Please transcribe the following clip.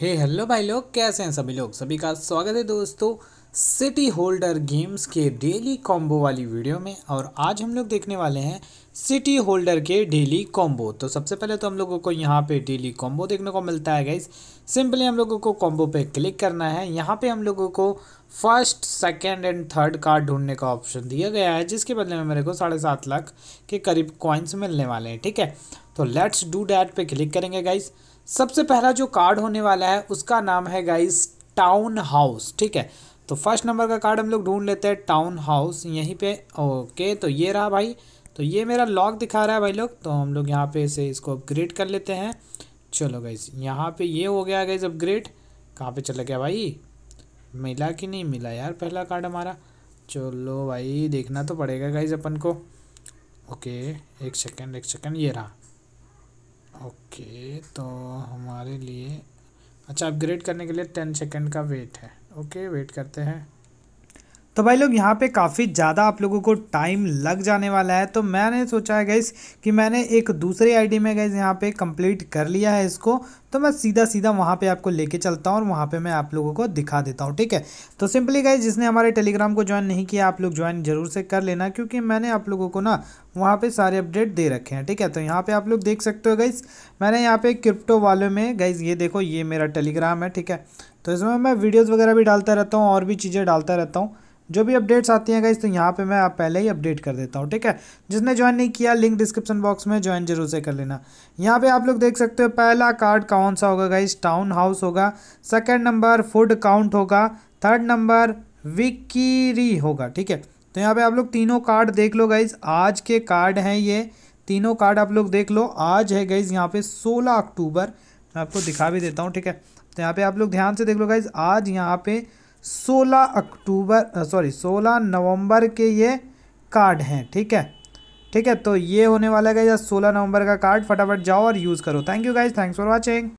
हे hello भाई लोग कैसे हैं सभी लोग सभी का स्वागत है दोस्तों सिटी होल्डर गेम्स के डेली कॉम्बो वाली वीडियो में और आज हम लोग देखने वाले हैं सिटी होल्डर के डेली कॉम्बो तो सबसे पहले तो हम लोगों को यहाँ पे डेली कॉम्बो देखने को मिलता है गाइज सिंपली हम लोगों को कॉम्बो पे क्लिक करना है यहाँ पे हम लोगों को first second and third card ढूंढने का ऑप्शन दिया गया है जिसके बदले में मेरे को साढ़े सात लाख के करीब कॉइन्स मिलने वाले हैं ठीक है तो लेट्स डू डैट पे क्लिक करेंगे गाइज सबसे पहला जो कार्ड होने वाला है उसका नाम है गाइज टाउन हाउस ठीक है तो फर्स्ट नंबर का कार्ड हम लोग ढूंढ लेते हैं टाउन हाउस यहीं पे ओके तो ये रहा भाई तो ये मेरा लॉक दिखा रहा है भाई लोग तो हम लोग यहाँ पे इसे इसको अपग्रेड कर लेते हैं चलो गाइज यहाँ पे ये हो गया गाइज अपग्रेड कहाँ पे चला गया भाई मिला कि नहीं मिला यार पहला कार्ड हमारा चलो भाई देखना तो पड़ेगा गाइज अपन को ओके एक सेकेंड एक सेकेंड ये रहा ओके तो हमारे लिए अच्छा अपग्रेड करने के लिए टेन सेकेंड का वेट है ओके वेट करते हैं तो भाई लोग यहाँ पे काफ़ी ज़्यादा आप लोगों को टाइम लग जाने वाला है तो मैंने सोचा है गैस कि मैंने एक दूसरे आईडी में गैस यहाँ पे कंप्लीट कर लिया है इसको तो मैं सीधा सीधा वहाँ पे आपको लेके चलता हूँ और वहाँ पे मैं आप लोगों को दिखा देता हूँ ठीक है तो सिंपली गैस जिसने हमारे टेलीग्राम को ज्वाइन नहीं किया आप लोग ज्वाइन जरूर से कर लेना क्योंकि मैंने आप लोगों को ना वहाँ पर सारे अपडेट दे रखे हैं ठीक है तो यहाँ पर आप लोग देख सकते हो गैस मैंने यहाँ पर क्रिप्टो वालों में गैस ये देखो ये मेरा टेलीग्राम है ठीक है तो इसमें मैं वीडियोज़ वगैरह भी डालता रहता हूँ और भी चीज़ें डालता रहता हूँ जो भी अपडेट्स आती हैं गाइज तो यहाँ पे मैं आप पहले ही अपडेट कर देता हूँ ठीक है जिसने ज्वाइन नहीं किया लिंक डिस्क्रिप्शन बॉक्स में ज्वाइन जरूर से कर लेना यहाँ पे आप लोग देख सकते हो पहला कार्ड कौन सा होगा गाइज टाउन हाउस होगा सेकेंड नंबर फूड काउंट होगा थर्ड नंबर विकीरी होगा ठीक है तो यहाँ पे आप लोग तीनों कार्ड देख लो गाइज आज के कार्ड हैं ये तीनों कार्ड आप लोग देख लो आज है गाइज यहाँ पे सोलह अक्टूबर मैं आपको दिखा भी देता हूँ ठीक है तो यहाँ पे आप लोग ध्यान से देख लो गाइज आज यहाँ पे 16 अक्टूबर सॉरी 16 नवंबर के ये कार्ड हैं ठीक है ठीक है तो ये होने वाला है या सोलह नवंबर का कार्ड फटाफट जाओ और यूज़ करो thank you guys thanks for watching